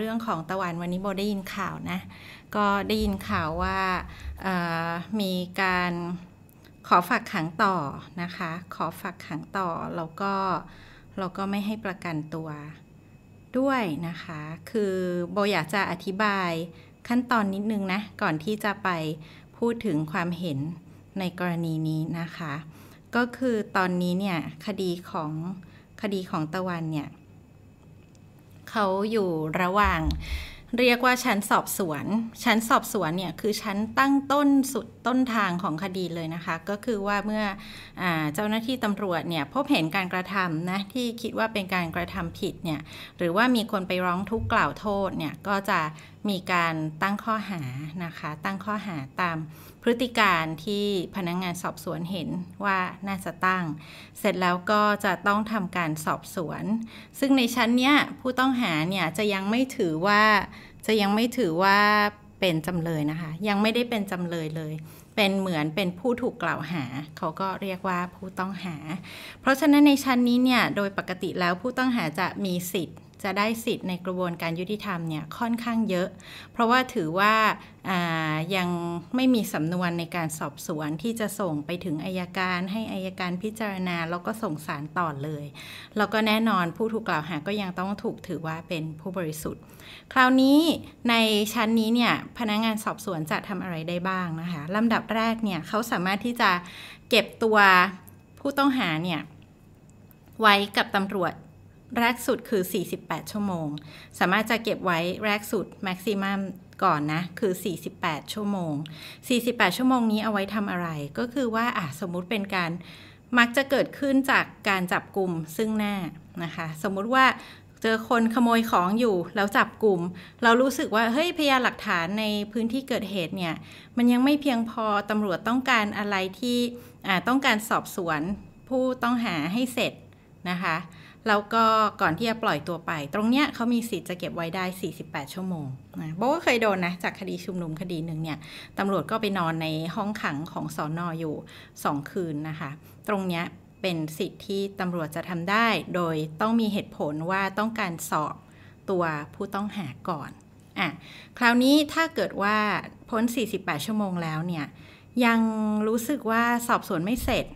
เรื่องของตะวันวันนี้โบได้ยินข่าวนะ ก็ได้ยินข่าวว่ามีการขอฝากขังต่อนะคะ ขอฝากขังต่อแล้วก็เราก็ไม่ให้ประกันตัวด้วยนะคะ คือโบอยากจะอธิบายขั้นตอนนิดนึงนะก่อนที่จะไปพูดถึงความเห็นในกรณีนี้นะคะ ก็คือตอนนี้เนี่ยคดีของคดีของตะวันเนี่ยเขาอยู่ระหว่างเรียกว่า ชั้นสอบสวน ชั้นสอบสวนเนี่ยคือชั้นตั้งต้นสุดต้นทางของคดีเลยนะคะ ก็คือว่าเมื่ออเจ้าหน้าที่ตำรวจเนี่ยพบเห็นการกระทำนะที่คิดว่าเป็นการกระทำผิดเนี่ยหรือว่ามีคนไปร้องทุกข์กล่าวโทษเนี่ยก็จะมีการตั้งข้อหานะคะ ตั้งข้อหาตามพฤติการที่พนักงงานสอบสวนเห็นว่าน่าจะตั้ง เสร็จแล้วก็จะต้องทำการสอบสวน ซึ่งในชั้นเนี้ยผู้ต้องหาเนี่ยจะยังไม่ถือว่า จะยังไม่ถือว่าเป็นจำเลยนะคะยังไม่ได้เป็นจำเลยเลย เป็นเหมือนเป็นผู้ถูกกล่าวหา เขาก็เรียกว่าผู้ต้องหา เพราะฉะนั้นในชั้นนี้เนี่ยโดยปกติแล้วผู้ต้องหาจะมีสิทธิ์จะได้สิทธิ์ในกระบวนการยุติธรรม เนี่ย ค่อนข้างเยอะ เพราะว่าถือว่ายังไม่มีสำนวนในการสอบสวนที่จะส่งไปถึงอายการให้อายการพิจารณา แล้วก็ส่งสารต่อเลย แล้วก็แน่นอนผู้ถูกกล่าวหาก็ยังต้องถูกถือว่าเป็นผู้บริสุทธิ์ คราวนี้ในชั้นนี้เนี่ย พนักงงานสอบสวนจะทำอะไรได้บ้างนะคะ ลำดับแรกเนี่ยเขาสามารถที่จะเก็บตัวผู้ต้องหาเนี่ยไว้กับตำรวจแรกสุดคือ 48 ชั่วโมง สามารถจะเก็บไว้แรกสุดแม็กซิมัมก่อนนะ คือ 48 ชั่วโมง 48 ชั่วโมงนี้เอาไว้ทำอะไร ก็คือว่าอ่ะสมมุติเป็นการมักจะเกิดขึ้นจากการจับกลุ่มซึ่งหน้านะคะ สมมุติว่าเจอคนขโมยของอยู่แล้วจับกลุ่ม เรารู้สึกว่าเฮ้ยพยานหลักฐานในพื้นที่เกิดเหตุเนี่ย มันยังไม่เพียงพอตำรวจต้องการอะไรที่ต้องการสอบสวนผู้ต้องหาให้เสร็จนะคะแล้วก็ก่อนที่จะปล่อยตัวไป ตรงเนี้ยเขามีสิทธิ์จะเก็บไว้ได้ 48 ชั่วโมงนะโบก็เคยโดนนะ จากคดีชุมนุมคดีหนึ่งเนี่ยตำรวจก็ไปนอนในห้องขังของสอนออยู่ 2 คืนนะคะตรงเนี้ยเป็นสิทธิ์ที่ตำรวจจะทำได้ โดยต้องมีเหตุผลว่าต้องการสอบตัวผู้ต้องหาก่อนอ่ะคราวนี้ถ้าเกิดว่าพ้น 48 ชั่วโมงแล้วเนี่ยยังรู้สึกว่าสอบสวนไม่เสร็จ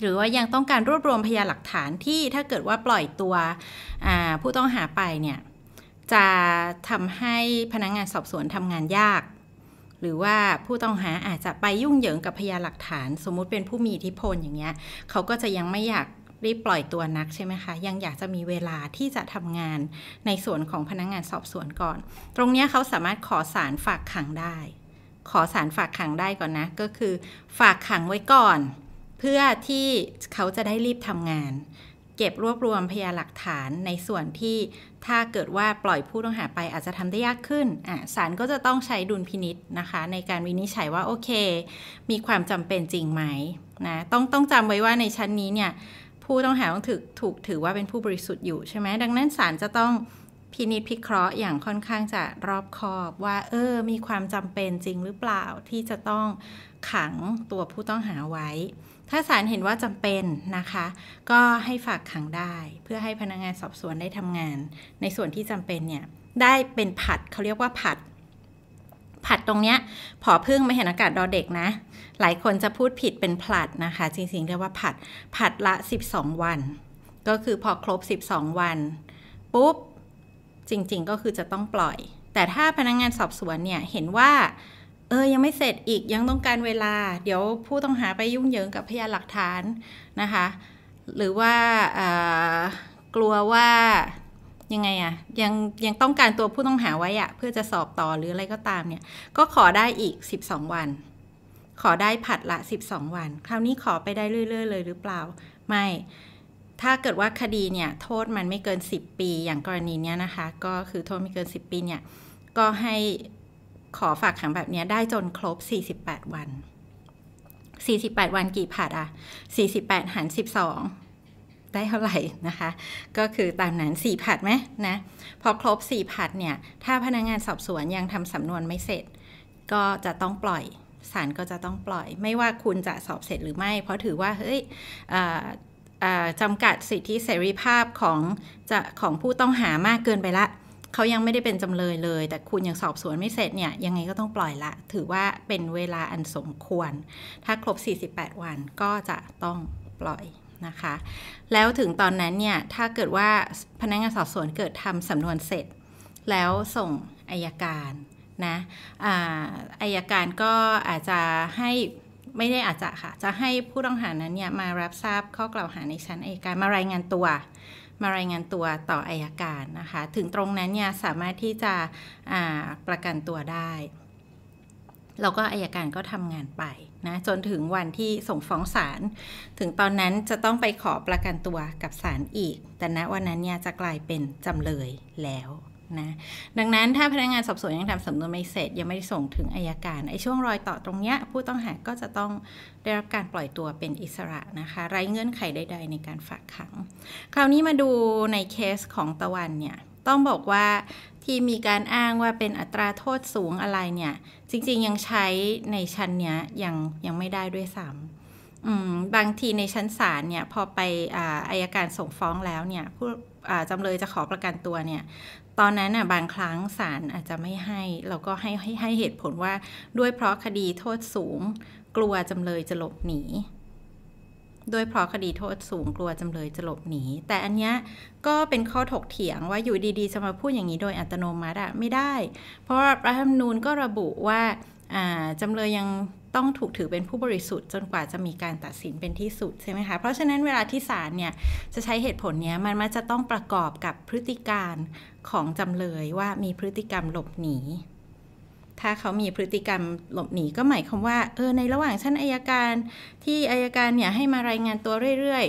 หรือว่ายังต้องการรวบรวมพยานหลักฐานที่ถ้าเกิดว่าปล่อยตัวผู้ต้องหาไปเนี่ยจะทำให้พนักงงานสอบสวนทำงานยาก หรือว่าผู้ต้องหาอาจจะไปยุ่งเหยิงกับพยานหลักฐาน สมมุติเป็นผู้มีอิทธิพลอย่างเงี้ยเขาก็จะยังไม่อยากรีบปล่อยตัวนักใช่ไหมคะยังอยากจะมีเวลาที่จะทำงานในส่วนของพนักงงานสอบสวนก่อน ตรงนี้เขาสามารถขอสารฝากขังได้ ขอสารฝากขังได้ก่อนนะก็คือฝากขังไว้ก่อนเพื่อที่เขาจะได้รีบทำงาน เก็บรวบรวมพยานหลักฐานในส่วนที่ถ้าเกิดว่าปล่อยผู้ต้องหาไปอาจจะทำได้ยากขึ้นศาลก็จะต้องใช้ดุลพินิษนะคะ ในการวินิจฉัยว่าโอเค มีความจำเป็นจริงไหมนะต้องต้องจำไว้ว่าในชั้นนี้เนี่ยผู้ต้องหาต้องถูกถูกถือว่าเป็นผู้บริสุทธิ์อยู่ใช่ไหมดังนั้นศาลจะต้องพินิษพิเคราะห์อย่างค่อนข้างจะรอบคอบว่า เออ มีความจำเป็นจริงหรือเปล่าที่จะต้องขังตัวผู้ต้องหาไว้ถ้าศาลเห็นว่าจำเป็นนะคะ ก็ให้ฝากขังได้เพื่อให้พนักงงานสอบสวนได้ทำงาน ในส่วนที่จำเป็นเนี่ย ได้เป็นผัดเขาเรียกว่าผัด ผัดตรงเนี้ยผอพึ่งไม่เห็นอากาศดอเด็กนะ หลายคนจะพูดผิดเป็นผัดนะคะ จริงๆเรียกว่าผัดผัดละ 12 วัน ก็คือพอครบ 12 วัน ปุ๊บจริงๆ ก็คือจะต้องปล่อย แต่ถ้าพนักงงานสอบสวนเนี่ยเห็นว่าเออยังไม่เสร็จอีกยังต้องการเวลา เดี๋ยวผู้ต้องหาไปยุ่งเหยิงกับพยานหลักฐานนะคะ หรือว่ากลัวว่ายังไงอะยัง ยังต้องการตัวผู้ต้องหาไว้อะเพื่อจะสอบต่อหรืออะไรก็ตาม เนี่ย ก็ขอได้อีก 12 วัน ขอได้ผัดละ 12 วัน คราวนี้ขอไปได้เรื่อยๆเลยหรือเปล่าไม่ ถ้าเกิดว่าคดีเนี่ยโทษมันไม่เกิน 10 ปีอย่างกรณีเนี้ยนะคะก็คือโทษไม่เกิน 10 ปีเนี่ยก็ให้ขอฝากขังแบบนี้ได้จนครบ 48 วัน 48 วันกี่ผัดอะ48หาร12 ได้เท่าไหร่นะคะ ก็คือตามนั้น 4 ผัดไหมนะพอครบ 4 ผัดเนี่ย ถ้าพนักงงานสอบสวนยังทำสำนวนไม่เสร็จ ก็จะต้องปล่อยศาลก็จะต้องปล่อย ไม่ว่าคุณจะสอบเสร็จหรือไม่ เพราะถือว่าเฮ้ยจำกัดสิทธิเสรีภาพของจะของผู้ต้องหามากเกินไปละเขายังไม่ได้เป็นจำเลยเลย แต่คุณยังสอบสวนไม่เสร็จเนี่ย ยังไงก็ต้องปล่อยละถือว่าเป็นเวลาอันสมควร ถ้าครบ 48 วันก็จะต้องปล่อยนะคะ แล้วถึงตอนนั้นเนี่ย ถ้าเกิดว่าพนักงานสอบสวนเกิดทำสำนวนเสร็จ แล้วส่งอายการนะอายการก็อาจจะให้ ไม่ได้อาจจะค่ะจะให้ผู้ต้องหานั้นเนี่ย มารับทราบข้อกล่าวหาในชั้นอายการมารายงานตัวมารายงานตัวต่ออายการนะคะ ถึงตรงนั้นเนี่ยสามารถที่จะประกันตัวได้แล้วก็อายการก็ทำงานไปนะ จนถึงวันที่ส่งฟ้องศาล ถึงตอนนั้นจะต้องไปขอประกันตัวกับศาลอีก แต่ณวันนั้นเนี่ยจะกลายเป็นจำเลยแล้วนะดังนั้นถ้าพนักงานสอบสวนยังทำสำนวนไม่เสร็จยังไม่ได้ส่งถึงอายการไอ้ช่วงรอยต่อตรงเนี้ยผู้ต้องหาก็จะต้องได้รับการปล่อยตัวเป็นอิสระนะคะ ไร้เงื่อนไขใดๆ ในการฝากขัง คราวนี้มาดูในเคสของตะวันเนี่ยต้องบอกว่าที่มีการอ้างว่าเป็นอัตราโทษสูงอะไรเนี่ย จริงๆยังใช้ในชั้นเนี้ยยังยังไม่ได้ด้วยซ้ำบางทีในชั้นศาลเนี่ยพอไปอายการส่งฟ้องแล้วเนี่ยผู้จำเลยจะขอประกันตัวเนี่ยตอนนั้นน่ะบางครั้งศาลอาจจะไม่ให้เราก็ให้ให้ให้เหตุผลว่าด้วยเพราะคดีโทษสูงกลัวจำเลยจะหลบหนีด้วยเพราะคดีโทษสูงกลัวจำเลยจะหลบหนีแต่อันเนี้ยก็เป็นข้อถกเถียงว่าอยู่ดีๆจะมาพูดอย่างนี้โดยอัตโนมัติอะไม่ได้ เพราะรัฐธรรมนูญก็ระบุว่าจำเลยยังต้องถูกถือเป็นผู้บริสุทธิ์จนกว่าจะมีการตัดสินเป็นที่สุดใช่ไหมคะ เพราะฉะนั้นเวลาที่ศาลเนี่ยจะใช้เหตุผลเนี้ยมันมันจะต้องประกอบกับพฤติการของจำเลยว่ามีพฤติกรรมหลบหนี ถ้าเขามีพฤติกรรมหลบหนี ก็หมายความว่า เออในระหว่างชั้นอายการที่อายการเนี่ยให้มารายงานตัวเรื่อย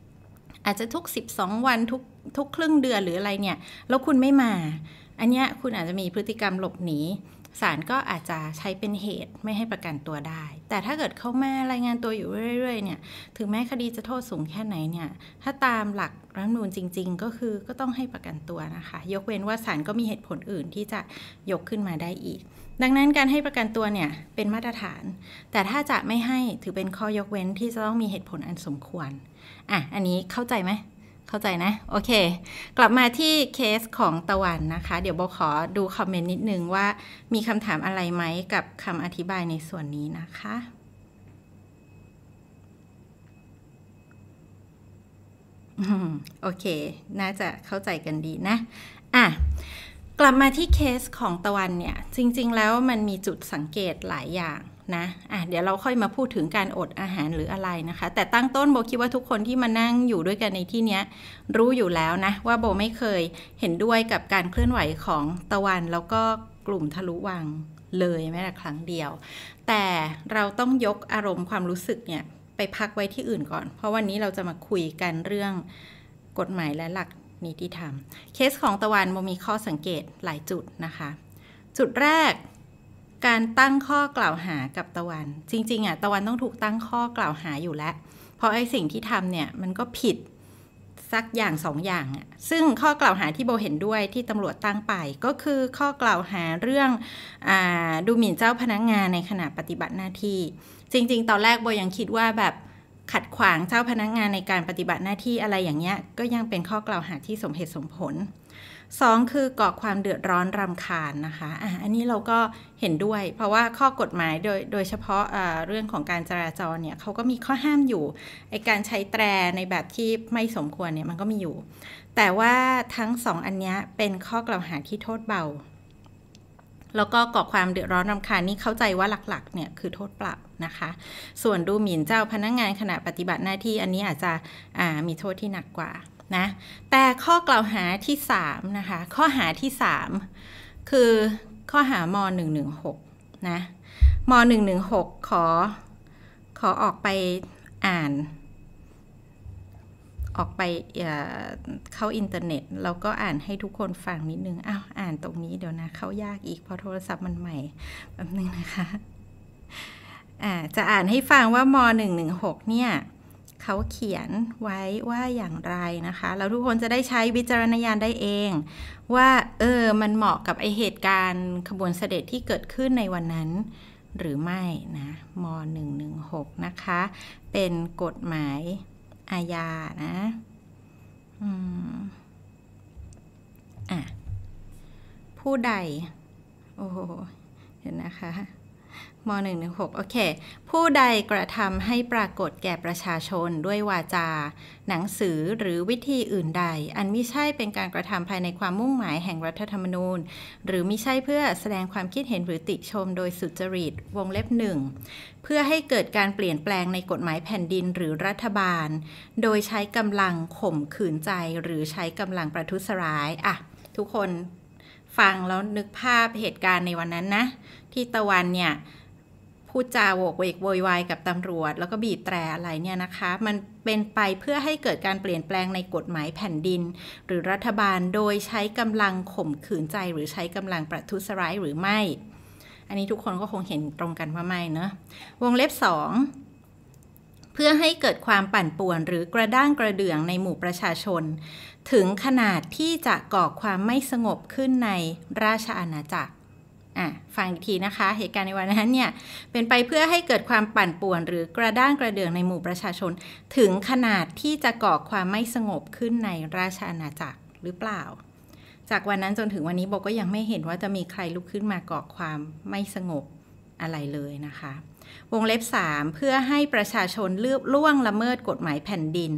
ๆ อาจจะทุก 12 วันทุกทุกครึ่งเดือนหรืออะไรเนี่ยแล้วคุณไม่มา อันนี้คุณอาจจะมีพฤติกรรมหลบหนีศาลก็อาจจะใช้เป็นเหตุไม่ให้ประกันตัวได้ แต่ถ้าเกิดเขามารายงานตัวอยู่เรื่อย ๆ เนี่ย ถึงแม้คดีจะโทษสูงแค่ไหนเนี่ย ถ้าตามหลักรัฐมนูลจริงๆ ก็คือก็ต้องให้ประกันตัวนะคะ ยกเว้นว่าศาลก็มีเหตุผลอื่นที่จะยกขึ้นมาได้อีก ดังนั้นการให้ประกันตัวเนี่ยเป็นมาตรฐาน แต่ถ้าจะไม่ให้ถือเป็นข้อยกเว้นที่จะต้องมีเหตุผลอันสมควร อ่ะ อันนี้เข้าใจไหมเข้าใจนะ โอเค กลับมาที่เคสของตะวันนะคะ เดี๋ยวโบขอดูคอมเมนต์นิดนึงว่ามีคำถามอะไรไหมกับคำอธิบายในส่วนนี้นะคะโอเค น่าจะเข้าใจกันดีนะ อ่ะ กลับมาที่เคสของตะวันเนี่ยจริง ๆ แล้วมันมีจุดสังเกตหลายอย่างนะอ่ะเดี๋ยวเราค่อยมาพูดถึงการอดอาหารหรืออะไรนะคะ แต่ตั้งต้นโบคิดว่าทุกคนที่มานั่งอยู่ด้วยกันในที่นี้รู้อยู่แล้วนะว่าโบไม่เคยเห็นด้วยกับการเคลื่อนไหวของตะวัน แล้วก็กลุ่มทะลุวังเลยแม้แต่ครั้งเดียว แต่เราต้องยกอารมณ์ความรู้สึกเนี่ย ไปพักไว้ที่อื่นก่อนเพราะวันนี้เราจะมาคุยกันเรื่องกฎหมายและหลักนิติธรรมเคสของตะวันโบมีข้อสังเกตหลายจุดนะคะ จุดแรกการตั้งข้อกล่าวหากับตะวัน จริงๆอ่ะตะวันต้องถูกตั้งข้อกล่าวหาอยู่แล้วเพราะไอ้สิ่งที่ทำเนี่ยมันก็ผิดสักอย่างสองอย่างอ่ะซึ่งข้อกล่าวหาที่โบเห็นด้วยที่ตำรวจตั้งไป ก็คือข้อกล่าวหาเรื่องอดูหมิ่นเจ้าพนักงงานในขณะปฏิบัติหน้าที่ จริงๆตอนแรกโบยังคิดว่าแบบขัดขวางเจ้าพนักงงานในการปฏิบัติหน้าที่อะไรอย่างเงี้ยก็ยังเป็นข้อกล่าวหาที่สมเหตุสมผลสองคือก่อความเดือดร้อนรำคาญนะคะ อันนี้เราก็เห็นด้วย เพราะว่าข้อกฎหมายโดยโดยเฉพาะะเรื่องของการจราจรเนี่ยเขาก็มีข้อห้ามอยู่ไอการใช้แตรในแบบที่ไม่สมควรเนี่ยมันก็มีอยู่ แต่ว่าทั้งงอันนี้เป็นข้อกล่าวหาที่โทษเบา แล้วก็ก่อความเดือดร้อนรำคาญนี่ เข้าใจว่าหลักๆเนี่ยคือโทษปรับนะคะ ส่วนดูหมิ่นเจ้าพนักงงานขณะปฏิบัติหน้าที่อันนี้อาจจะมีโทษที่หนักกว่านะแต่ข้อกล่าวหาที่ 3 นะคะ ข้อหาที่ 3 คือข้อหาม116 นะม116ขอขอออกไปอ่าน ออกไปเข้าอินเทอร์เน็ตแล้วก็อ่านให้ทุกคนฟังนิดนึงอ้าวอ่านตรงนี้เดี๋ยวนะเข้ายากอีกเพราะโทรศัพท์มันใหม่แบบนึงนะคะะจะอ่านให้ฟังว่าม116 เนี่ยเขาเขียนไว้ว่าอย่างไรนะคะแล้วทุกคนจะได้ใช้วิจารณญาณได้เอง ว่าเออมันเหมาะกับไอเหตุการณ์ขบวนเสด็จที่เกิดขึ้นในวันนั้นหรือไม่นะม .116 นะคะ เป็นกฎหมายอาญานะอืม อ่ะ ผู้ใด โอ้เห็นนะคะม .116 โอเค ผู้ใดกระทำให้ปรากฏแก่ประชาชนด้วยวาจา หนังสือหรือวิธีอื่นใด อันมิใช่เป็นการกระทำภายในความมุ่งหมายแห่งรัฐธรรมนูญ หรือมิใช่เพื่อแสดงความคิดเห็นหรือติชมโดยสุจริตวงเล็บหนึ่งเพื่อให้เกิดการเปลี่ยนแปลงในกฎหมายแผ่นดินหรือรัฐบาล โดยใช้กำลังข่มขืนใจหรือใช้กำลังประทุษร้ายอะทุกคนฟังแล้วนึกภาพเหตุการณ์ในวันนั้นนะ ที่ตะวันเนี่ย พูดจาโวกเวกโวยวายกับตำรวจแล้วก็บีบแตรอะไรเนี่ยนะคะ มันเป็นไปเพื่อให้เกิดการเปลี่ยนแปลงในกฎหมายแผ่นดิน หรือรัฐบาลโดยใช้กำลังข่มขืนใจหรือใช้กำลังประทุษร้ายหรือไม่ อันนี้ทุกคนก็คงเห็นตรงกันว่าไม่เนะวงเล็บ2เพื่อให้เกิดความปั่นป่วนหรือกระด้างกระเดื่องในหมู่ประชาชน ถึงขนาดที่จะก่อความไม่สงบขึ้นในราชอาณาจักรอ่ะฟังอีกทีนะคะ เหตุการณ์ในวันนั้นเนี่ยเป็นไปเพื่อให้เกิดความปั่นป่วน หรือกระด้างกระเดื่องในหมู่ประชาชน ถึงขนาดที่จะก่อความไม่สงบขึ้นในราชอาณาจักรหรือเปล่า จากวันนั้นจนถึงวันนี้โบก็ยังไม่เห็นว่าจะมีใครลุกขึ้นมาก่อความไม่สงบอะไรเลยนะคะวงเล็บ 3 เพื่อให้ประชาชนเลือบล่วงละเมิดกฎหมายแผ่นดิน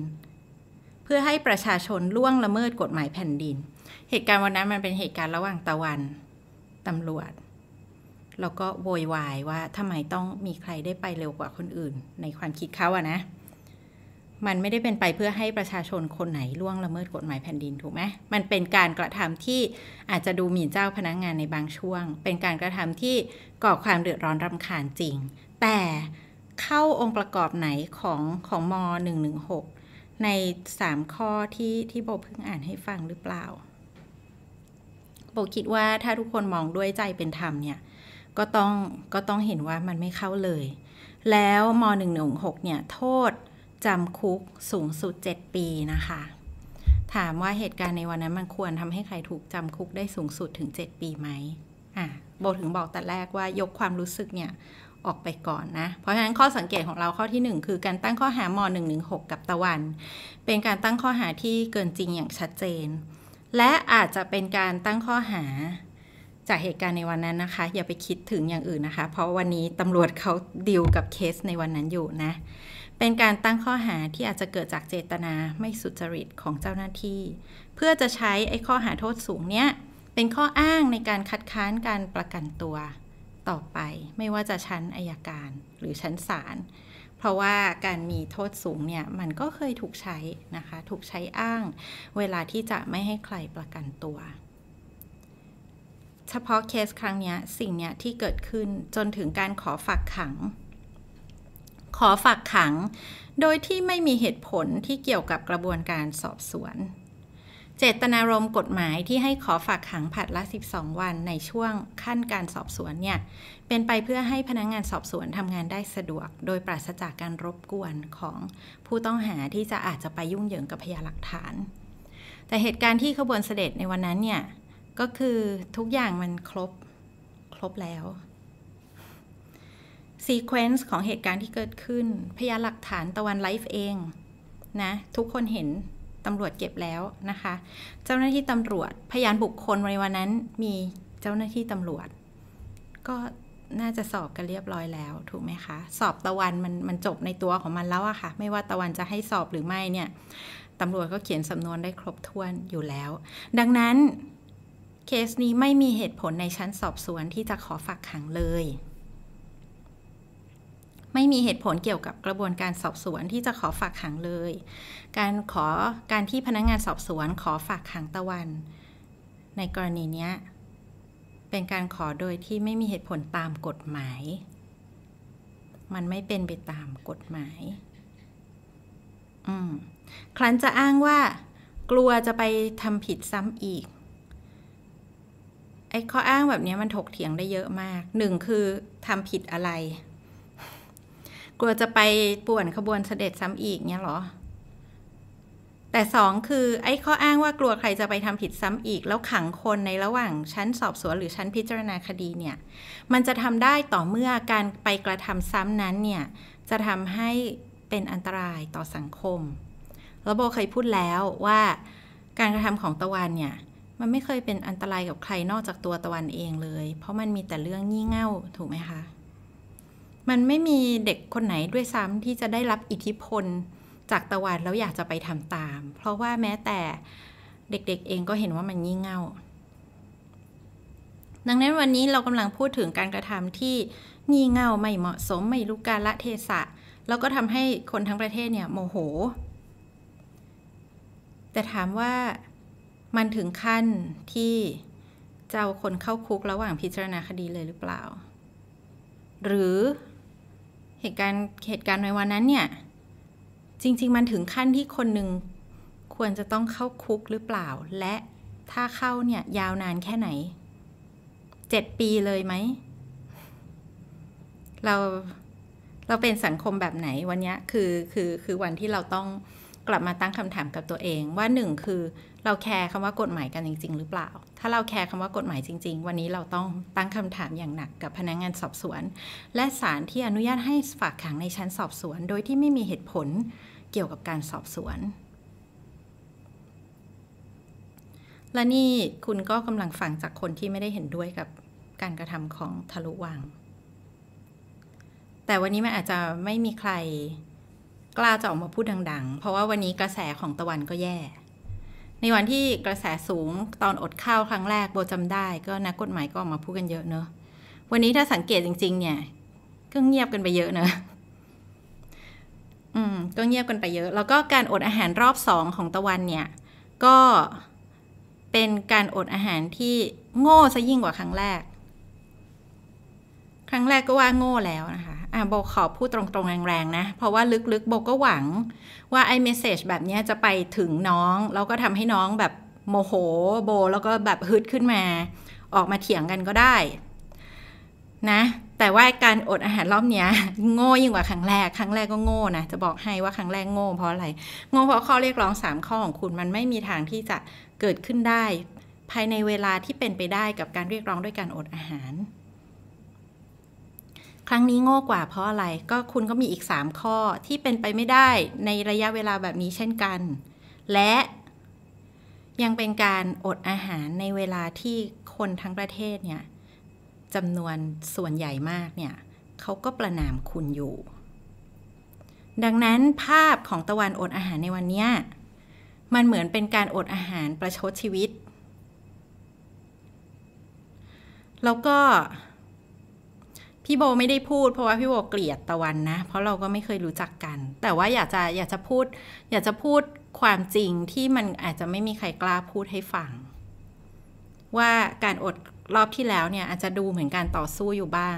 เพื่อให้ประชาชนล่วงละเมิดกฎหมายแผ่นดิน เหตุการณ์วันนั้นมันเป็นเหตุการณ์ระหว่างตะวันตำรวจ แล้วก็โวยวายว่าทำไมต้องมีใครได้ไปเร็วกว่าคนอื่น ในความคิดเขาอะนะ มันไม่ได้เป็นไปเพื่อให้ประชาชนคนไหนล่วงละเมิดกฎหมายแผ่นดินถูกไหมมันเป็นการกระทำที่อาจจะดูหมิ่นเจ้าพนักงงานในบางช่วง เป็นการกระทำที่ก่อความเดือดร้อนรำคาญจริงแต่เข้าองค์ประกอบไหนของของม .116 ใน 3 ข้อที่ที่โบเพิ่งอ่านให้ฟังหรือเปล่าโบคิดว่าถ้าทุกคนมองด้วยใจเป็นธรรมเนี่ย ก็ต้องก็ต้องเห็นว่ามันไม่เข้าเลย แล้วม .116 เนี่ย โทษจำคุกสูงสุด 7 ปีนะคะ ถามว่าเหตุการณ์ในวันนั้นมันควรทำให้ใครถูกจำคุกได้สูงสุดถึง 7 ปีไหมอ่ะโบถึงบอกแต่แรกว่ายกความรู้สึกเนี่ยออกไปก่อนนะ เพราะฉะนั้นข้อสังเกตของเราข้อที่ 1คือการตั้งข้อหาม116กับตะวัน เป็นการตั้งข้อหาที่เกินจริงอย่างชัดเจน และอาจจะเป็นการตั้งข้อหาจากเหตุการณ์ในวันนั้นนะคะ อย่าไปคิดถึงอย่างอื่นนะคะ เพราะวันนี้ตำรวจเขาดิวกับเคสในวันนั้นอยู่นะ เป็นการตั้งข้อหาที่อาจจะเกิดจากเจตนาไม่สุจริตของเจ้าหน้าที่ เพื่อจะใช้ไอ้ข้อหาโทษสูงเนี้ยเป็นข้ออ้างในการคัดค้านการประกันตัวต่อไปไม่ว่าจะชั้นอายการหรือชั้นศาลเพราะว่าการมีโทษสูงเนี่ยมันก็เคยถูกใช้นะคะถูกใช้อ้าง เวลาที่จะไม่ให้ใครประกันตัว เฉพาะเคสครั้งนี้สิ่งเนี้ยที่เกิดขึ้นจนถึงการขอฝากขัง ขอฝากขัง โดยที่ไม่มีเหตุผลที่เกี่ยวกับกระบวนการสอบสวนเจตนารมณ์กฎหมายที่ให้ขอฝากขังผัดละ 12 วันในช่วงขั้นการสอบสวนเนี่ย เป็นไปเพื่อให้พนักงงานสอบสวนทำงานได้สะดวกโดยปราศจากการรบกวนของผู้ต้องหาที่จะอาจจะไปยุ่งเหยิงกับพยานหลักฐาน แต่เหตุการณ์ที่ขบวนเสด็จในวันนั้นเนี่ย ก็คือทุกอย่างมันครบ ครบแล้วซีเควนซ์ของเหตุการณ์ที่เกิดขึ้น พยานหลักฐานตะวันไลฟ์เองนะทุกคนเห็นตำรวจเก็บแล้วนะคะ เจ้าหน้าที่ตำรวจพยานบุคคลในวันนั้นมีเจ้าหน้าที่ตำรวจ ก็น่าจะสอบกันเรียบร้อยแล้วถูกไหมคะสอบตะวันมันมันจบในตัวของมันแล้วอะค่ะ ไม่ว่าตะวันจะให้สอบหรือไม่เนี่ยตำรวจก็เขียนสำนวนได้ครบถ้วนอยู่แล้ว ดังนั้นเคสนี้ไม่มีเหตุผลในชั้นสอบสวนที่จะขอฝากขังเลยไม่มีเหตุผลเกี่ยวกับกระบวนการสอบสวนที่จะขอฝากขังเลย การขอการที่พนักงงานสอบสวนขอฝากขังตะวัน ในกรณีนี้เป็นการขอโดยที่ไม่มีเหตุผลตามกฎหมาย มันไม่เป็นไปตามกฎหมายอืมครั้นจะอ้างว่า กลัวจะไปทำผิดซ้ำอีกไอ้ข้ออ้างแบบนี้มันถกเถียงได้เยอะมากหนึ่งคือทำผิดอะไรกลัวจะไปป่วนขบวนเสด็จซ้ำอีกเนี่ยหรอ แต่สองคือ ไอ้ข้ออ้างว่ากลัวใครจะไปทำผิดซ้ำอีก แล้วขังคนในระหว่าง ชั้นสอบสวนหรือชั้นพิจารณาคดี เนี่ยมันจะทำได้ต่อเมื่อการไปกระทำซ้ำนั้นเนี่ยจะทำให้เป็นอันตรายต่อสังคมแล้วโบเคยพูดแล้วว่าการกระทำของตะวันเนี่ยมันไม่เคยเป็นอันตรายกับใครนอกจากตัวตะวันเองเลย เพราะมันมีแต่เรื่องงี่เง่าถูกไหมคะมันไม่มีเด็กคนไหนด้วยซ้ำที่จะได้รับอิทธิพลจากตะวันแล้วอยากจะไปทำตาม เพราะว่าแม้แต่เด็กๆเองก็เห็นว่ามันงี่เง่า ดังนั้นวันนี้เรากำลังพูดถึงการกระทำที่ งี่เง่าไม่เหมาะสมไม่รู้กาละเทศะ แล้วก็ทำให้คนทั้งประเทศเนี่ย โมโห แต่ถามว่ามันถึงขั้นที่จะเอาคนเข้าคุกระหว่างพิจารณาคดีเลยหรือเปล่า หรือเหตุการณ์เหตุการณ์ในวันนั้นเนี่ย จริง ๆมันถึงขั้นที่คนหนึ่งควรจะต้องเข้าคุกหรือเปล่า และถ้าเข้าเนี่ยยาวนานแค่ไหนเจ็ดปีเลยไหมเรา เราเป็นสังคมแบบไหนวันนี้คือ คือ คือ วันที่เราต้องกลับมาตั้งคำถามกับตัวเองว่าหนึ่งคือเราแคร์คำว่ากฎหมายกันจริงๆหรือเปล่า ถ้าเราแคร์คำว่ากฎหมายจริงๆ วันนี้เราต้องตั้งคำถามอย่างหนักกับพนักงงานสอบสวน และศาลที่อนุญาตให้ฝากขังในชั้นสอบสวน โดยที่ไม่มีเหตุผลเกี่ยวกับการสอบสวน และนี่คุณก็กำลังฟังจากคนที่ไม่ได้เห็นด้วยกับการกระทำของทะลุวัง แต่วันนี้มันอาจจะไม่มีใครกล้าจะออกมาพูดดังๆ เพราะว่าวันนี้กระแสของตะวันก็แย่ ในวันที่กระแสสูงตอนอดข้าวครั้งแรกโบจำได้ก็นักกฎหมายก็ออกมาพูดกันเยอะเนอะวันนี้ถ้าสังเกตจริงๆ เนี่ยก็เงียบกันไปเยอะเนอะอืม ก็เงียบกันไปเยอะ แล้วก็การอดอาหารรอบสองของตะวันเนี่ย ก็เป็นการอดอาหารที่โง่ซะยิ่งกว่าครั้งแรก ครั้งแรกก็ว่าโง่แล้วนะคะอ่ะโบขอพูดตรงๆแรงๆนะ เพราะว่าลึกๆโบก็หวังว่า ไอ้เมสเซจแบบนี้จะไปถึงน้อง แล้วก็ทำให้น้องแบบโมโหโบ แล้วก็แบบฮึดขึ้นมา ออกมาเถียงกันก็ได้นะแต่ว่าการอดอาหารรอบนี้โง่ยิ่งกว่าครั้งแรกครั้งแรกก็โง่นะ จะบอกให้ว่าครั้งแรกโง่เพราะอะไรโง่เพราะข้อเรียกร้อง 3 ข้อของคุณมันไม่มีทางที่จะเกิดขึ้นได้ ภายในเวลาที่เป็นไปได้กับการเรียกร้องด้วยการอดอาหารครั้งนี้โง่กว่าเพราะอะไรก็คุณก็มีอีก 3 ข้อที่เป็นไปไม่ได้ในระยะเวลาแบบนี้เช่นกันและยังเป็นการอดอาหารในเวลาที่คนทั้งประเทศเนี่ยจำนวนส่วนใหญ่มากเนี่ยเขาก็ประนามคุณอยู่ ดังนั้นภาพของตะวันอดอาหารในวันนี้มันเหมือนเป็นการอดอาหารประชดชีวิต แล้วก็พี่โบไม่ได้พูดเพราะว่าพี่โบเกลียดตะวันนะเพราะเราก็ไม่เคยรู้จักกัน แต่ว่าอยากจะอยากจะพูดอยากจะพูดความจริงที่มันอาจจะไม่มีใครกล้าพูดให้ฟัง ว่าการอดรอบที่แล้ว เนี่ยอาจจะดูเหมือนการต่อสู้อยู่บ้าง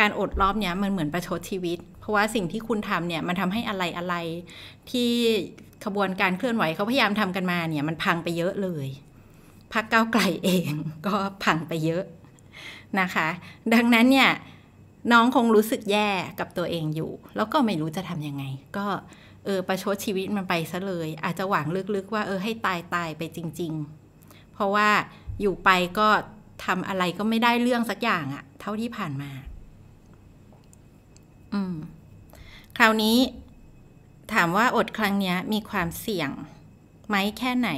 การอดรอบเนี้ยมันเหมือนประชดชีวิต เพราะว่าสิ่งที่คุณทำเนี่ยมันทำให้อะไรอะไรที่ขบวนการเคลื่อนไหวเขาพยายามทำกันมาเนี่ยมันพังไปเยอะเลยพักเก้าไกลเองก็พังไปเยอะนะคะ ดังนั้นเนี่ยน้องคงรู้สึกแย่กับตัวเองอยู่ แล้วก็ไม่รู้จะทำยังไง ก็เออประชดชีวิตมันไปซะเลย อาจจะหวังลึกๆว่าเออให้ตายตายไปจริงๆ เพราะว่าอยู่ไปก็ทำอะไรก็ไม่ได้เรื่องสักอย่างอะเท่าที่ผ่านมา อืม คราวนี้ถามว่าอดครั้งนี้มีความเสี่ยงไหมแค่ไหน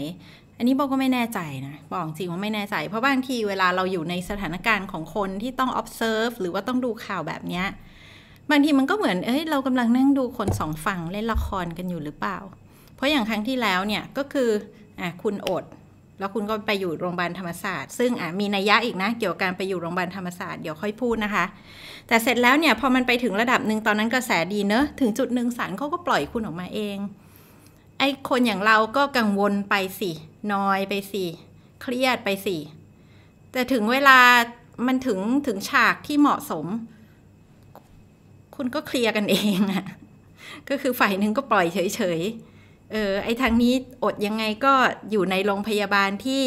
อันนี้โบก็ไม่แน่ใจนะ บอกจริงว่าไม่แน่ใจ เพราะบางทีเวลาเราอยู่ในสถานการณ์ของคนที่ต้อง observe หรือว่าต้องดูข่าวแบบเนี้ยบางทีมันก็เหมือนเอ้ยเรากำลังนั่งดูคนสองฝั่งเล่นละครกันอยู่หรือเปล่า เพราะอย่างครั้งที่แล้วเนี่ย ก็คือ อ่ะคุณ อดแล้วคุณก็ไปอยู่โรงพยาบาลธรรมศาสตร์ซึ่ง อ่ะมีนัยยะอีกนะเกี่ยวกับการไปอยู่โรงพยาบาลธรรมศาสตร์เดี๋ยวค่อยพูดนะคะ แต่เสร็จแล้วเนี่ยพอมันไปถึงระดับหนึ่งตอนนั้นกระแสดีเนอะถึงจุดหนึ่งสารเขาก็ปล่อยคุณออกมาเองไอ้คนอย่างเราก็กังวลไปสิ นอยไปสิ เครียดไปสิ แต่ถึงเวลามันถึงถึงฉากที่เหมาะสม คุณก็เคลียร์กันเองอะก็คือฝ่ายหนึ่งก็ปล่อยเฉยๆเออ ไอ้ทางนี้อดยังไงก็อยู่ในโรงพยาบาลที่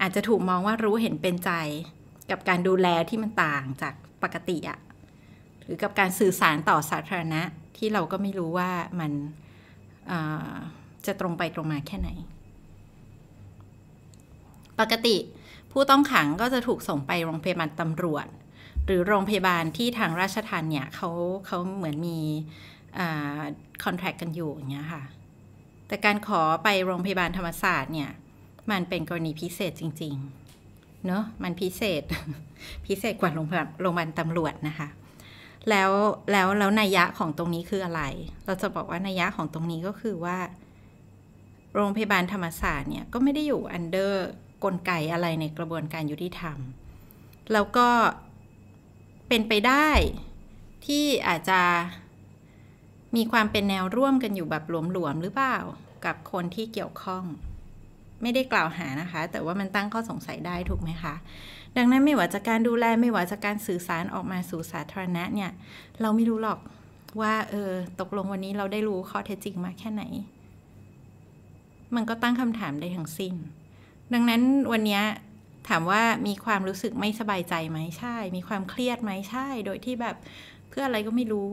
อาจจะถูกมองว่ารู้เห็นเป็นใจ กับการดูแลที่มันต่างจากปกติอะหรือกับการสื่อสารต่อสาธารณะที่เราก็ไม่รู้ว่ามันจะตรงไปตรงมาแค่ไหน ปกติผู้ต้องขังก็จะถูกส่งไปโรงพยาบาลตำรวจ หรือโรงพยาบาลที่ทางราชทานเนี่ยเขาเขาเหมือนมีคอนแทคกันอยู่อย่างเงี้ยค่ะ แต่การขอไปโรงพยาบาลธรรมศาสตร์เนี่ย มันเป็นกรณีพิเศษจริง ๆ เนอะมันพิเศษพิเศษกว่าโรงพยาบาลตำรวจนะคะแล้วแล้วแล้วนัยยะของตรงนี้คืออะไร เราจะบอกว่านัยยะของตรงนี้ก็คือว่า โรงพยาบาลธรรมศาสตร์เนี่ยก็ไม่ได้อยู่อันเดอร์กลไกอะไรในกระบวนการยุติธรรม แล้วก็เป็นไปได้ที่อาจจะมีความเป็นแนวร่วมกันอยู่แบบหลวมๆหรือเปล่ากับคนที่เกี่ยวข้อง ไม่ได้กล่าวหานะคะ แต่ว่ามันตั้งข้อสงสัยได้ถูกไหมคะดังนั้นไม่ว่าจากการดูแลไม่ว่าจากการสื่อสารออกมาสู่สาธารณะเนี่ย เราไม่รู้หรอกว่าเออตกลงวันนี้เราได้รู้ข้อเท็จจริงมาแค่ไหน มันก็ตั้งคำถามได้ทั้งสิ้น ดังนั้นวันนี้ถามว่ามีความรู้สึกไม่สบายใจไหมใช่ มีความเครียดไหมใช่ โดยที่แบบ เพื่ออะไรก็ไม่รู้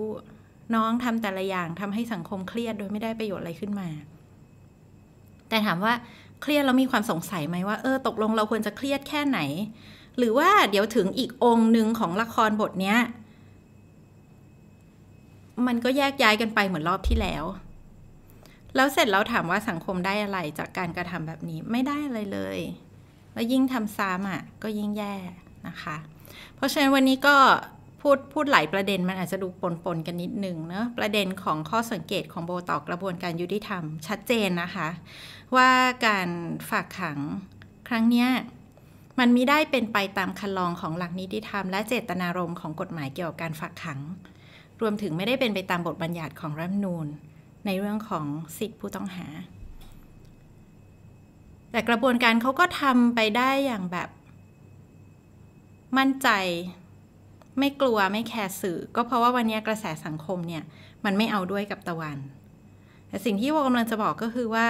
น้องทำแต่ละอย่างทำให้สังคมเครียดโดยไม่ได้ประโยชน์อะไรขึ้นมา แต่ถามว่าเครียดเรามีความสงสัยไหมว่า เออตกลงเราควรจะเครียดแค่ไหนหรือว่าเดี๋ยวถึงอีกองค์หนึ่งของละครบทเนี้ยมันก็แยกย้ายกันไปเหมือนรอบที่แล้ว แล้วเสร็จเราถามว่าสังคมได้อะไรจากการกระทำแบบนี้ไม่ได้อะไรเลย แล้วยิ่งทำซ้ำอ่ะก็ยิ่งแย่นะคะ เพราะฉะนั้นวันนี้ก็พูดพูดหลายประเด็นมันอาจจะดูปนปนกันนิดนึงเนะประเด็นของข้อสังเกตของโบต่อกระบวนการยุติธรรมชัดเจนนะคะ ว่าการฝากขังครั้งเนี้ยมันมิได้เป็นไปตามคันลองของหลักนิติธรรมและเจตนารมณ์ของกฎหมายเกี่ยวกับการฝากขัง รวมถึงไม่ได้เป็นไปตามบทบัญญัติของรัฐนูลในเรื่องของสิทธิผู้ต้องหา แต่กระบวนการเขาก็ทำไปได้อย่างแบบ มั่นใจไม่กลัวไม่แคร์สื่อ ก็เพราะว่าวันนี้กระแสสังคมเนี่ยมันไม่เอาด้วยกับตะวันแต่สิ่งที่วอกำลังจะบอกก็คือว่า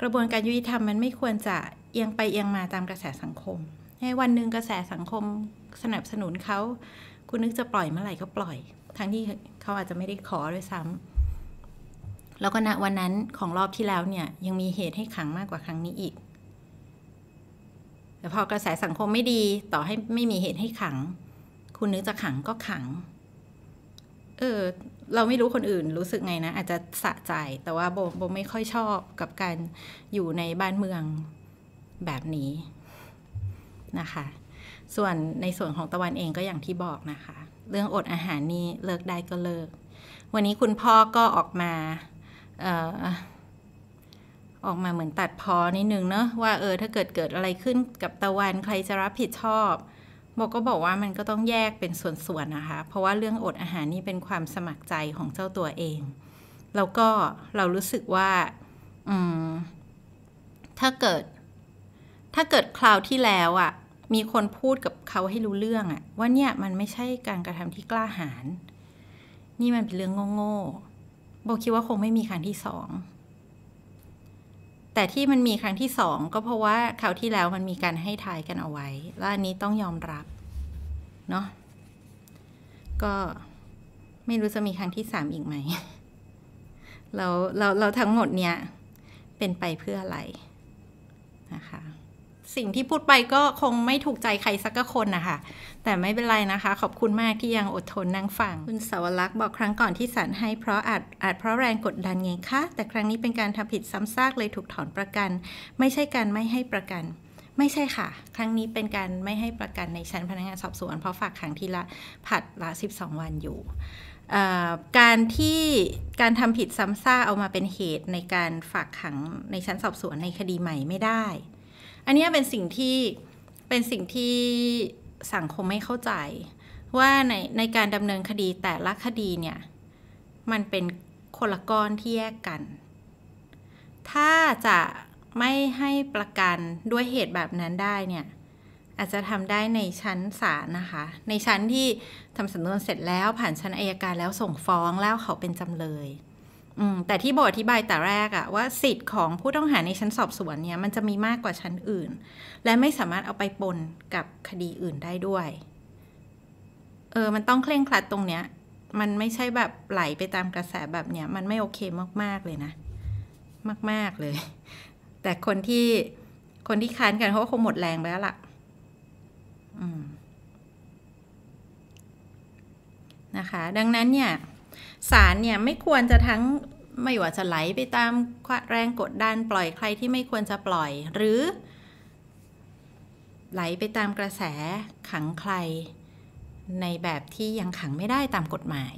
กระบวนการยุติธรรมมันไม่ควรจะเอียงไปเอียงมาตามกระแสสังคม ให้วันหนึ่งกระแสสังคมสนับสนุนเขา คุณนึกจะปล่อยเมื่อไหร่ก็ปล่อย ทั้งที่เขาอาจจะไม่ได้ขอด้วยซ้ำ แล้วก็ณวันนั้นของรอบที่แล้วเนี่ยยังมีเหตุให้ขังมากกว่าครั้งนี้อีกแต่พอกระแสสังคมไม่ดีต่อให้ไม่มีเหตุให้ขัง คุณนึกจะขังก็ขัง เออ เราไม่รู้คนอื่นรู้สึกไงนะอาจจะสะใจ แต่ว่าโบโบไม่ค่อยชอบกับการอยู่ในบ้านเมืองแบบนี้นะคะ ส่วนในส่วนของตะวันเองก็อย่างที่บอกนะคะ เรื่องอดอาหารนี่เลิกได้ก็เลิก วันนี้คุณพ่อก็ออกมาออกมาเหมือนตัดพอนิดนึงเนอะว่าเออถ้าเกิดเกิดอะไรขึ้นกับตะวันใครจะรับผิดชอบบอกก็บอกว่ามันก็ต้องแยกเป็นส่วนๆนะคะ เพราะว่าเรื่องอดอาหารนี่เป็นความสมัครใจของเจ้าตัวเอง แล้วก็เรารู้สึกว่าถ้าเกิดถ้าเกิดคราวที่แล้วอะ่ะมีคนพูดกับเขาให้รู้เรื่องอะ่ะว่าเนี่ยมันไม่ใช่การกระทำที่กล้าหาญนี่มันเป็นเรื่องโง่ๆโบคิดว่าคงไม่มีครั้งที่สอง แต่ที่มันมีครั้งที่สองก็เพราะว่าคราวที่แล้วมันมีการให้ทายกันเอาไว้ แล้วอันนี้ต้องยอมรับ เนาะก็ไม่รู้จะมีครั้งที่สามอีกไหมเราเราเราทั้งหมดเนี่ยเป็นไปเพื่ออะไรนะคะสิ่งที่พูดไปก็คงไม่ถูกใจใครสักคนนะคะแต่ไม่เป็นไรนะคะ ขอบคุณมากที่ยังอดทนนั่งฟังคุณสวรักษ์บอกครั้งก่อนที่สารให้เพราะอาจอาจเพราะแรงกดดันไงคะ แต่ครั้งนี้เป็นการทำผิดซ้ำซากเลยถูกถอนประกัน ไม่ใช่การไม่ให้ประกัน ไม่ใช่ค่ะ ครั้งนี้เป็นการไม่ให้ประกันในชั้นพนักงานสอบสวนเพราะฝากขังทีละผัดละ12 วันอยู่ การที่การทำผิดซ้ำซากเอามาเป็นเหตุในการฝากขังในชั้นสอบสวนในคดีใหม่ไม่ได้อันนี้เป็นสิ่งที่เป็นสิ่งที่สังคมไม่เข้าใจ ว่าในในการดำเนินคดีแต่ละคดีเนี่ยมันเป็นคนละก้อนที่แยกกัน ถ้าจะไม่ให้ประกันด้วยเหตุแบบนั้นได้เนี่ยอาจจะทำได้ในชั้นศาลนะคะ ในชั้นที่ทำสำนวนเสร็จแล้วผ่านชั้นอายการแล้วส่งฟ้องแล้วเขาเป็นจำเลยแต่ที่บอกอธิบายแต่แรกอะว่าสิทธิ์ของผู้ต้องหาในชั้นสอบสวนเนี่ย มันจะมีมากกว่าชั้นอื่น และไม่สามารถเอาไปปนกับคดีอื่นได้ด้วย เออมันต้องเคร่งครัดตรงเนี้ย มันไม่ใช่แบบไหลไปตามกระแสแบบเนี้ย มันไม่โอเคมากๆเลยนะ มากๆเลย แต่คนที่คนที่ค้าน กันเขาคงหมดแรงไปแล้วล่ะอืมนะคะ ดังนั้นเนี่ยสารเนี่ยไม่ควรจะทั้งไม่ว่าจะไหลไปตามแรงกดดันปล่อยใครที่ไม่ควรจะปล่อย หรือ ไหลไปตามกระแสขังใครในแบบที่ยังขังไม่ได้ตามกฎหมาย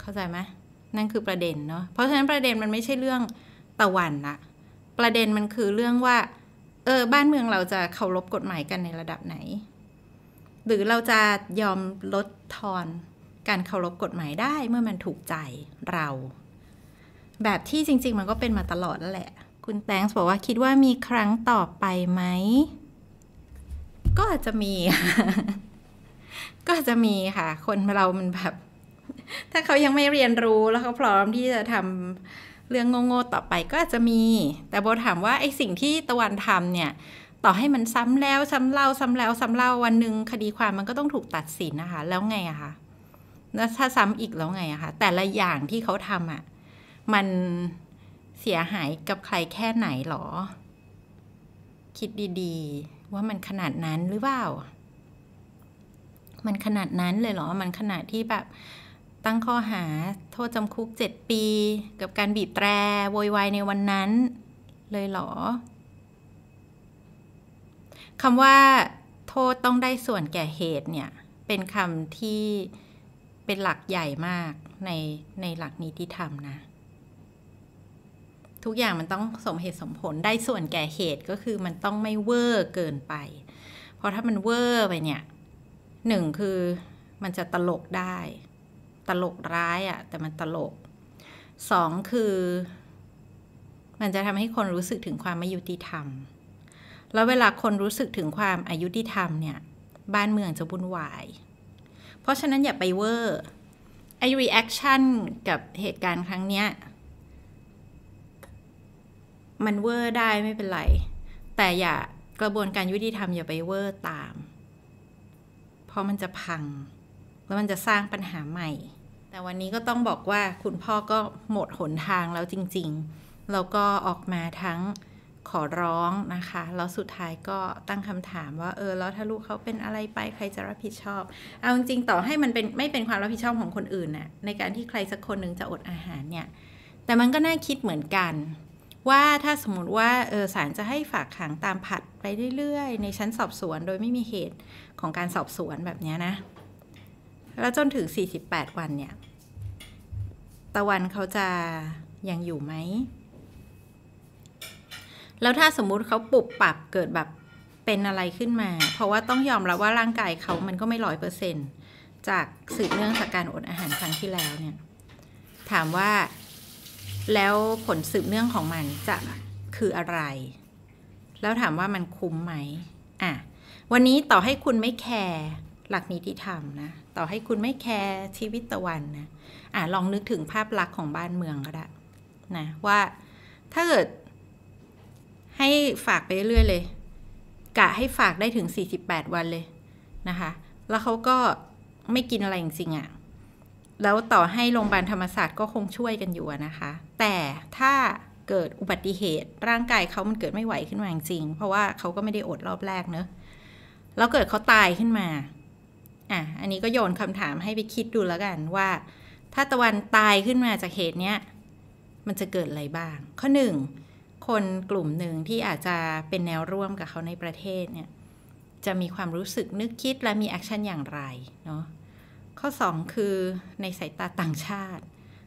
เข้าใจไหมนั่นคือประเด็นเนาะเพราะฉะนั้นประเด็นมันไม่ใช่เรื่องตะวันละประเด็นมันคือเรื่องว่า เออ บ้านเมืองเราจะเคารพกฎหมายกันในระดับไหน หรือเราจะยอมลดทอนการเคารพกฎหมายได้เมื่อมันถูกใจเราแบบที่จริงๆ มันก็เป็นมาตลอดแล้วแหละ คุณแตงส์บอกว่าคิดว่ามีครั้งต่อไปไหม ก็อาจจะมีก็จจะมีค่ะ คนเรามันแบบถ้าเขายังไม่เรียนรู้แล้วเขาพร้อมที่จะทำเรื่องโง่ๆต่อไปก็อาจจะมีแต่โบถามว่าไอ้สิ่งที่ตะวันทำเนี่ยต่อให้มันซ้ำแล้วซ้าเล่า ซ้าแล้วซ้าเล่าวันหนึ่งคดีความมันก็ต้องถูกตัดสินนะคะ แล้วไงอะคะแล้วถ้าซ้ำอีกแล้วไงอะคะ แต่ละอย่างที่เขาทำอะมันเสียหายกับใครแค่ไหนหรอ คิดดีๆ ว่ามันขนาดนั้นหรือเปล่า มันขนาดนั้นเลยเหรอ มันขนาดที่แบบ ตั้งข้อหาโทษจำคุกเจ็ดปี กับการบีบแตรโวยวายในวันนั้นเลยเหรอ คำว่า โทษต้องได้ส่วนแก่เหตุเนี่ย เป็นคำที่เป็นหลักใหญ่มากใน ใน หลักนิติธรรมนะ ทุกอย่างมันต้องสม เหตุสมผล ได้ส่วนแก่เหตุก็คือมันต้องไม่เวอร์เกินไป เพราะถ้ามันเวอร์ไป เนี่ยหนึ่งคือมันจะตลกได้ ตลกร้ายอะแต่มันตลกสองคือ มันจะทำให้คนรู้สึกถึงความไม่ยุติธรรม แล้วเวลาคนรู้สึกถึงความอายุติธรรมเนี่ย บ้านเมืองจะวุ่นวายเพราะฉะนั้นอย่าไปเวอร์ไอ้ reaction กับเหตุการณ์ครั้งเนี้ย มันเวอร์ได้ไม่เป็นไร แต่อย่ากระบวนการยุติธรรมอย่าไปเวอร์ตาม เพราะมันจะพัง แล้วมันจะสร้างปัญหาใหม่ แต่วันนี้ก็ต้องบอกว่าคุณพ่อก็หมดหนทางแล้วจริงๆแล้วก็ออกมาทั้งขอร้องนะคะ แล้วสุดท้ายก็ตั้งคำถามว่าเออแล้วถ้าลูกเขาเป็นอะไรไปใครจะรับผิดชอบเอาจริงต่อให้มันเป็นไม่เป็นความรับผิดชอบของคนอื่นน่ะในการที่ใครสักคนหนึ่งจะอดอาหารเนี่ยแต่มันก็น่าคิดเหมือนกัน ว่าถ้าสมมติว่าเออสารจะให้ฝากขังตามผัดไปเรื่อยๆ ในชั้นสอบสวนโดยไม่มีเหตุของการสอบสวนแบบนี้นะ แล้วจนถึง 48 วันเนี่ยตะวันเขาจะยังอยู่ไหมแล้วถ้าสมมุติเขาปุบปรับเกิดแบบเป็นอะไรขึ้นมา เพราะว่าต้องยอมรับว่าร่างกายเขามันก็ไม่ร้อยเปอร์เซ็นต์จากสืบเนื่องจากการอดอาหารครั้งที่แล้วเนี่ย ถามว่าแล้วผลสืบเนื่องของมันจะคืออะไร แล้วถามว่ามันคุ้มไหม อ่ะ วันนี้ต่อให้คุณไม่แคร์หลักนิติธรรมนะ ต่อให้คุณไม่แคร์ชีวิตตะวันนะ อ่ะ ลองนึกถึงภาพลักษณ์ของบ้านเมืองก็ได้นะว่าถ้าเกิดให้ฝากไปเรื่อยเลยกะให้ฝากได้ถึง 48 วันเลยนะคะ แล้วเขาก็ไม่กินอะไรจริงๆอะ่ะแล้วต่อให้โรงพยาบาลธรรมศาสตร์ก็คงช่วยกันอยู่นะคะ แต่ถ้าเกิดอุบัติเหตุร่างกายเขามันเกิดไม่ไหวขึ้นมาจริง เพราะว่าเขาก็ไม่ได้อดรอบแรกเนอะแล้วเกิดเขาตายขึ้นมาอ่ะอันนี้ก็โยนคำถามให้ไปคิดดูแล้วกันว่า ถ้าตะวันตายขึ้นมาจากเหตุเนี้ยมันจะเกิดอะไรบ้าง ข้อหนึ่งคนกลุ่มหนึ่งที่อาจจะเป็นแนวร่วมกับเขาในประเทศเนี่ยจะมีความรู้สึกนึกคิดและมีแอคชั่นอย่างไรเนาะข้อ 2 คือในสายตาต่างชาติ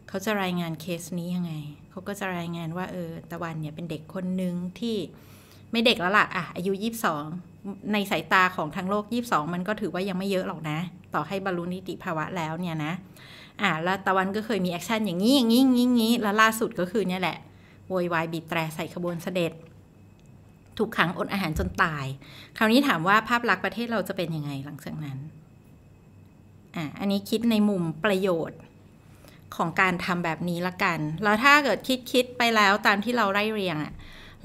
เขาจะรายงานเคสนี้ยังไง เขาก็จะรายงานว่าเออตะวันเนี่ยเป็นเด็กคนหนึ่งที่ไม่เด็กแล้วละ่ะอ่ะอายุ 22 ในสายตาของทั้งโลก 22 มันก็ถือว่ายังไม่เยอะหรอกนะ ต่อให้บรรลุนิติภาวะแล้วเนี่ยนะอ่ะแล้วตะวันก็เคยมีแอคชั่นอย่างนี้อย่างนี้อย่างนี้แล้วล่าสุดก็คือเนี่ยแหละโวยวายบีบแตร ใส่ขบวนเสด็จ ถูกขัง อดอาหารจนตาย คราวนี้ถามว่าภาพลักษณ์ประเทศเราจะเป็นยังไง หลัง จาก นั้นอ่าอันนี้คิดในมุมประโยชน์ของการทำแบบนี้ละกัน แล้ว ถ้าเกิด คิดคิดไปแล้วตามที่เราไล่เรียงอะ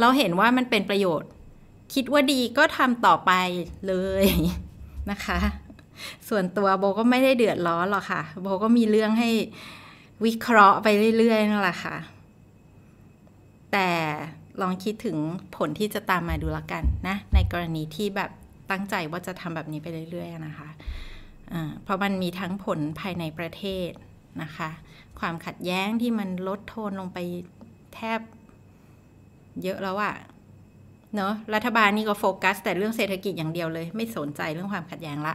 เราเห็นว่ามันเป็นประโยชน์ คิดว่าดีก็ทำต่อไปเลยนะคะ ส่วนตัวโบก็ไม่ได้เดือดร้อนหรอกค่ะโบก็มีเรื่องให้วิเคราะห์ไปเรื่อยๆนั่นแหละค่ะแต่ลองคิดถึงผลที่จะตามมาดูละกันนะในกรณีที่แบบตั้งใจว่าจะทำแบบนี้ไปเรื่อยๆนะคะะเพราะมันมีทั้งผลภายในประเทศนะคะ ความขัดแย้งที่มันลดโทนลงไปแทบ เยอะแล้วอะเนาะรัฐบาลนี่ก็โฟกัสแต่เรื่องเศรษฐกิจอย่างเดียวเลย ไม่สนใจเรื่องความขัดแย้งละ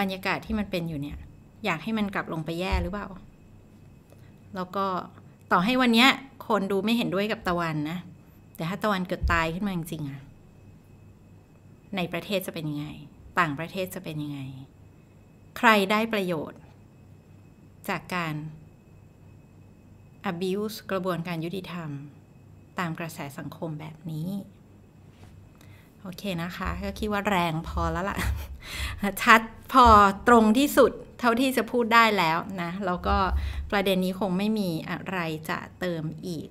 บรรยากาศที่มันเป็นอยู่เนี่ย อยากให้มันกลับลงไปแย่หรือเปล่าแล้วก็ต่อให้วันเนี้ยคนดูไม่เห็นด้วยกับตะวันนะ แต่ถ้าตะวันเกิดตายขึ้นมาจริงๆอะในประเทศจะเป็นยังไง ต่างประเทศจะเป็นยังไง ใครได้ประโยชน์ จากการ abuse กระบวนการยุติธรรม ตามกระแสสังคมแบบนี้ โอเคนะคะก็คิดว่าแรงพอแล้วละ่ะ ชัดพอตรงที่สุดเท่าที่จะพูดได้แล้วนะ แล้วก็ประเด็นนี้คงไม่มีอะไรจะเติมอีก